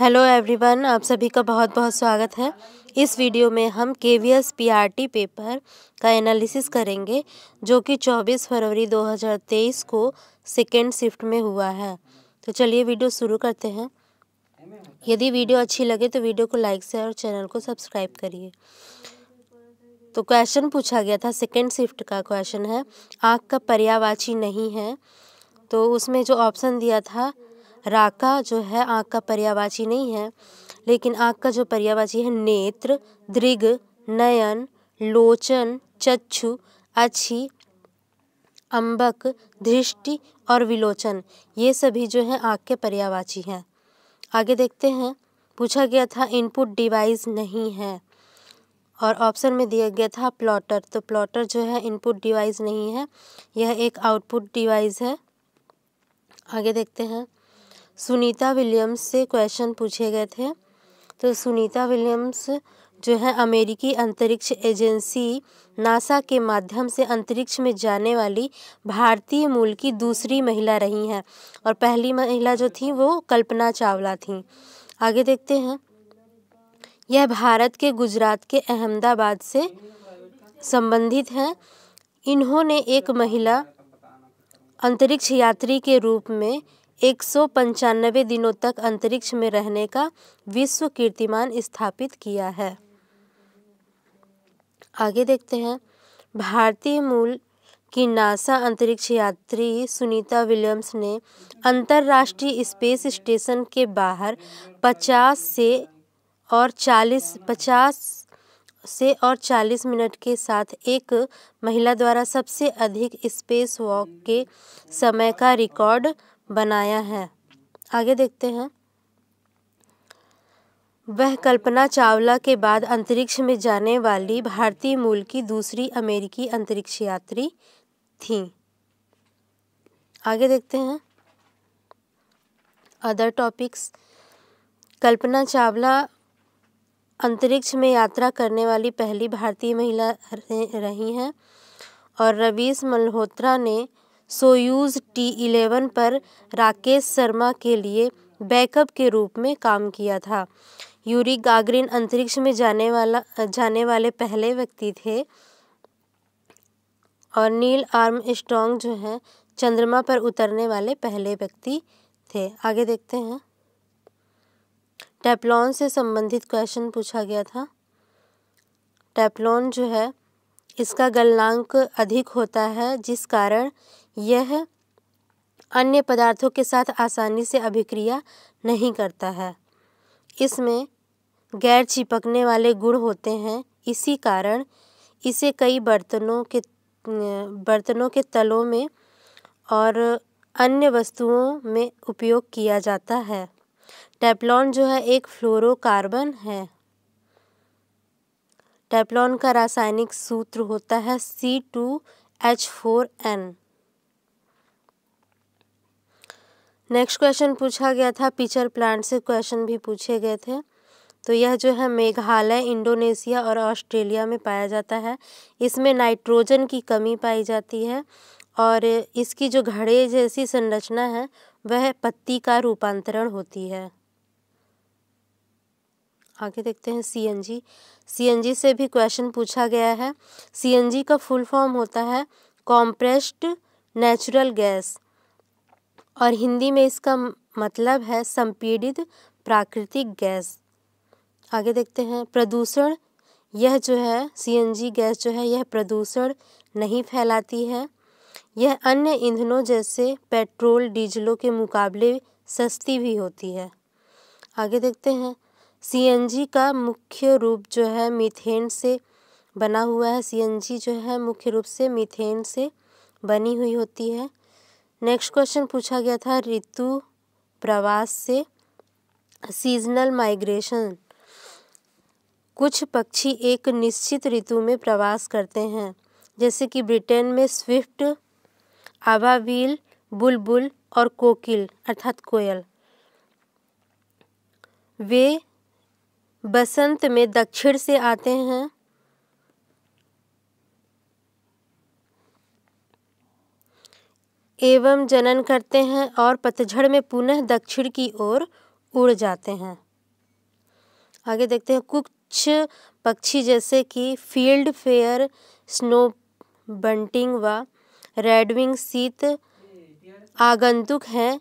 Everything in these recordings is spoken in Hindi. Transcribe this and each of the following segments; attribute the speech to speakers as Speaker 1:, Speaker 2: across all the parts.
Speaker 1: हेलो एवरीवन आप सभी का बहुत बहुत स्वागत है इस वीडियो में हम K V S P R T paper का एनालिसिस करेंगे जो कि 24 फरवरी 2023 को सेकेंड शिफ्ट में हुआ है तो चलिए वीडियो शुरू करते हैं यदि वीडियो अच्छी लगे तो वीडियो को लाइक से और चैनल को सब्सक्राइब करिए तो क्वेश्चन पूछा गया था सेकेंड शिफ्ट का क्वेश्चन है आँख का पर्यावाची नहीं है तो उसमें जो ऑप्शन दिया था राका जो है आँख का पर्यावाची नहीं है लेकिन आँख का जो पर्यावाची है नेत्र दृग नयन लोचन चक्षु अच्छी अंबक दृष्टि और विलोचन ये सभी जो है आँख के पर्यावाची हैं आगे देखते हैं पूछा गया था इनपुट डिवाइस नहीं है और ऑप्शन में दिया गया था प्लॉटर तो प्लॉटर जो है इनपुट डिवाइस नहीं है यह एक आउटपुट डिवाइस है आगे देखते हैं सुनीता विलियम्स से क्वेश्चन पूछे गए थे तो सुनीता विलियम्स जो है अमेरिकी अंतरिक्ष एजेंसी नासा के माध्यम से अंतरिक्ष में जाने वाली भारतीय मूल की दूसरी महिला रही हैं और पहली महिला जो थी वो कल्पना चावला थी आगे देखते हैं यह भारत के गुजरात के अहमदाबाद से संबंधित हैं इन्होंने एक महिला अंतरिक्ष यात्री के रूप में एक दिनों तक अंतरिक्ष में रहने का विश्व कीर्तिमान स्थापित किया है आगे देखते हैं भारतीय मूल की नासा अंतरिक्ष यात्री सुनीता विलियम्स ने अंतर्राष्ट्रीय स्पेस स्टेशन के बाहर 50 से और 40 50 से और 40 मिनट के साथ एक महिला द्वारा सबसे अधिक स्पेस वॉक के समय का रिकॉर्ड बनाया है आगे देखते हैं वह कल्पना चावला के बाद अंतरिक्ष में जाने वाली भारतीय मूल की दूसरी अमेरिकी अंतरिक्ष यात्री थी आगे देखते हैं अदर टॉपिक्स कल्पना चावला अंतरिक्ष में यात्रा करने वाली पहली भारतीय महिला रही हैं और रवीश मल्होत्रा ने सोयूज़ टी इलेवन पर राकेश शर्मा के लिए बैकअप के रूप में काम किया था यूरी गागरिन अंतरिक्ष में जाने वाला जाने वाले पहले व्यक्ति थे और नील आर्म स्ट्रॉन्ग जो हैं चंद्रमा पर उतरने वाले पहले व्यक्ति थे आगे देखते हैं टेपलॉन से संबंधित क्वेश्चन पूछा गया था टेपलॉन जो है इसका गलनांक अधिक होता है जिस कारण यह अन्य पदार्थों के साथ आसानी से अभिक्रिया नहीं करता है इसमें गैर चिपकने वाले गुण होते हैं इसी कारण इसे कई बर्तनों के बर्तनों के तलों में और अन्य वस्तुओं में उपयोग किया जाता है टेफ्लॉन जो है एक फ्लोरोकार्बन है टेप्लॉन का रासायनिक सूत्र होता है C two H four N next question पूछा गया था पिचर प्लांट से क्वेश्चन भी पूछे गए थे तो यह जो है मेघालय इंडोनेशिया और ऑस्ट्रेलिया में पाया जाता है इसमें नाइट्रोजन की कमी पाई जाती है और इसकी जो घड़े जैसी संरचना है वह पत्ती का रूपांतरण होती है आगे देखते हैं C N G C N G से भी क्वेश्चन पूछा गया है सी एन जी का फुल फॉर्म होता है कॉम्प्रेस्ड नेचुरल गैस और हिंदी में इसका मतलब है संपीड़ित प्राकृतिक गैस आगे देखते हैं प्रदूषण यह जो है सीएनजी गैस जो है यह प्रदूषण नहीं फैलाती है यह अन्य ईंधनों जैसे पेट्रोल डीजलों के मुकाबले सस्ती भी होती है आगे देखते हैं सीएनजी का मुख्य रूप जो है मीथेन से बना हुआ है सीएनजी जो है मुख्य रूप से मीथेन से बनी हुई होती है नेक्स्ट क्वेश्चन पूछा गया था ऋतु प्रवास से सीजनल माइग्रेशन कुछ पक्षी एक निश्चित ऋतु में प्रवास करते हैं जैसे कि ब्रिटेन में स्विफ्ट आभावील बुलबुल और कोकिल अर्थात कोयल वे बसंत में दक्षिण से आते हैं एवं जनन करते हैं और पतझड़ में पुनः दक्षिण की ओर उड़ जाते हैं आगे देखते हैं कुछ पक्षी जैसे कि फील्ड फेयर स्नो बंटिंग व रेडविंग शीत आगंतुक हैं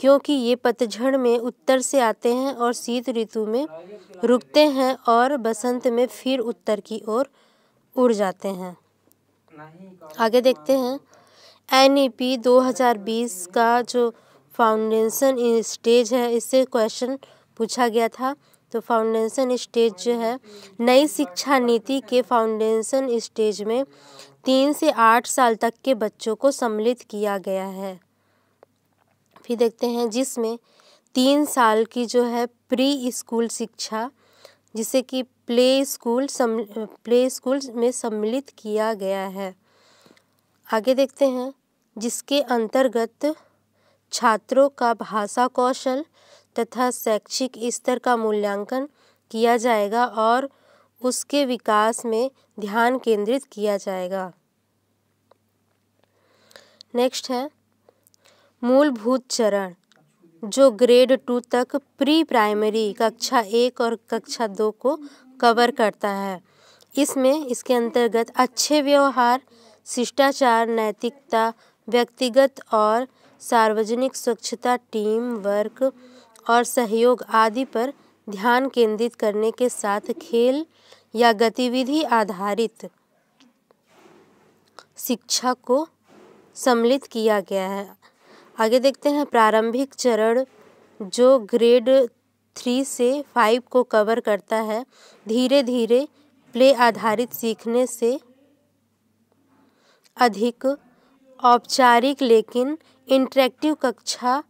Speaker 1: क्योंकि ये पतझड़ में उत्तर से आते हैं और शीत ऋतु में रुकते हैं और बसंत में फिर उत्तर की ओर उड़ जाते हैं आगे देखते हैं पी e दो हजार बीस का जो फाउंडेशन स्टेज है इससे क्वेश्चन पूछा गया था तो फाउंडेशन स्टेज जो है नई शिक्षा नीति के फाउंडेशन स्टेज में तीन से आठ साल तक के बच्चों को सम्मिलित किया गया है फिर देखते हैं जिसमें तीन साल की जो है प्री स्कूल शिक्षा जिसे कि प्ले स्कूल प्ले स्कूल में सम्मिलित किया गया है आगे देखते हैं जिसके अंतर्गत छात्रों का भाषा कौशल तथा शैक्षिक स्तर का मूल्यांकन किया जाएगा और उसके विकास में ध्यान केंद्रित किया जाएगा नेक्स्ट है मूलभूत चरण जो ग्रेड टू तक प्री प्राइमरी कक्षा एक और कक्षा दो को कवर करता है इसमें इसके अंतर्गत अच्छे व्यवहार शिष्टाचार नैतिकता व्यक्तिगत और सार्वजनिक स्वच्छता टीम वर्क और सहयोग आदि पर ध्यान केंद्रित करने के साथ खेल या गतिविधि आधारित शिक्षा को सम्मिलित किया गया है आगे देखते हैं प्रारंभिक चरण जो ग्रेड थ्री से फाइव को कवर करता है धीरे धीरे प्ले आधारित सीखने से अधिक औपचारिक लेकिन इंटरेक्टिव कक्षा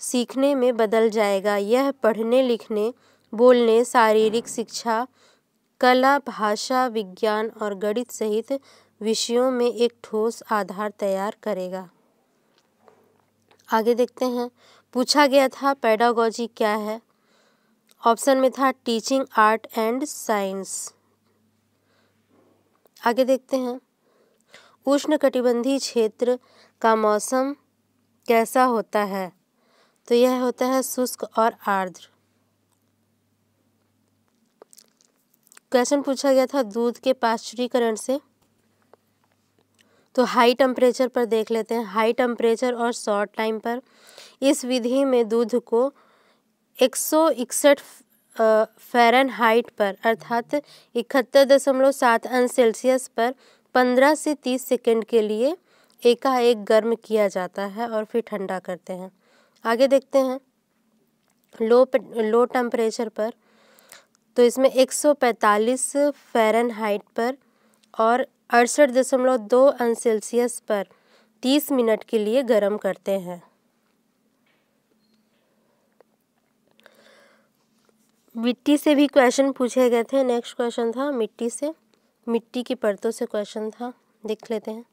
Speaker 1: सीखने में बदल जाएगा यह पढ़ने लिखने बोलने शारीरिक शिक्षा कला भाषा विज्ञान और गणित सहित विषयों में एक ठोस आधार तैयार करेगा आगे देखते हैं पूछा गया था पैडागोजी क्या है ऑप्शन में था टीचिंग आर्ट एंड साइंस आगे देखते हैं उष्णकटिबंधीय क्षेत्र का मौसम कैसा होता है तो यह होता है शुष्क और आर्द्र क्वेश्चन पूछा गया था दूध के पाश्चरीकरण से तो हाई टेम्परेचर पर देख लेते हैं हाई टेम्परेचर और शॉर्ट टाइम पर इस विधि में दूध को एक सौ इकसठ फेरन हाइट पर अर्थात इकहत्तर दशमलव सात अंश सेल्सियस पर पंद्रह से तीस सेकेंड के लिए एकाएक गर्म किया जाता है और फिर ठंडा करते हैं आगे देखते हैं लो लो टेम्परेचर पर तो इसमें 145 फ़ारेनहाइट पर और अड़सठ दशमलव दो अंश सेल्सियस पर तीस मिनट के लिए गर्म करते हैं मिट्टी से भी क्वेश्चन पूछे गए थे नेक्स्ट क्वेश्चन था मिट्टी से मिट्टी की परतों से क्वेश्चन था देख लेते हैं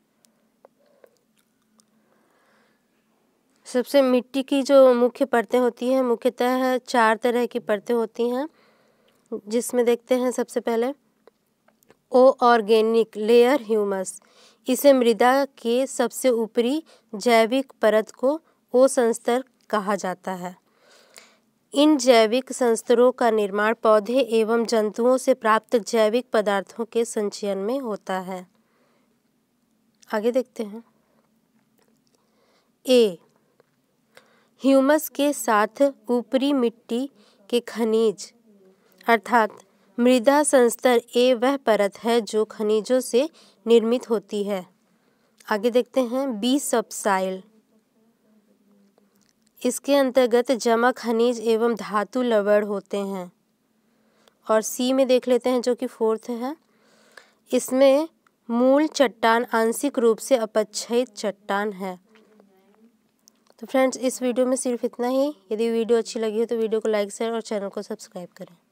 Speaker 1: सबसे मिट्टी की जो मुख्य परतें होती हैं मुख्यतः चार तरह की परतें होती हैं जिसमें देखते हैं सबसे पहले ओ ऑर्गेनिक लेयर ह्यूमस इसे मृदा के सबसे ऊपरी जैविक परत को ओ संस्तर कहा जाता है इन जैविक संस्तरों का निर्माण पौधे एवं जंतुओं से प्राप्त जैविक पदार्थों के संचयन में होता है आगे देखते हैं ए ह्यूमस के साथ ऊपरी मिट्टी के खनिज अर्थात मृदा संस्तर ए वह परत है जो खनिजों से निर्मित होती है आगे देखते हैं बी सबसाइल इसके अंतर्गत जमा खनिज एवं धातु लवण होते हैं और सी में देख लेते हैं जो कि फोर्थ है इसमें मूल चट्टान आंशिक रूप से अपक्षयित चट्टान है तो फ्रेंड्स इस वीडियो में सिर्फ इतना ही यदि वीडियो अच्छी लगी हो तो वीडियो को लाइक शेयर और चैनल को सब्सक्राइब करें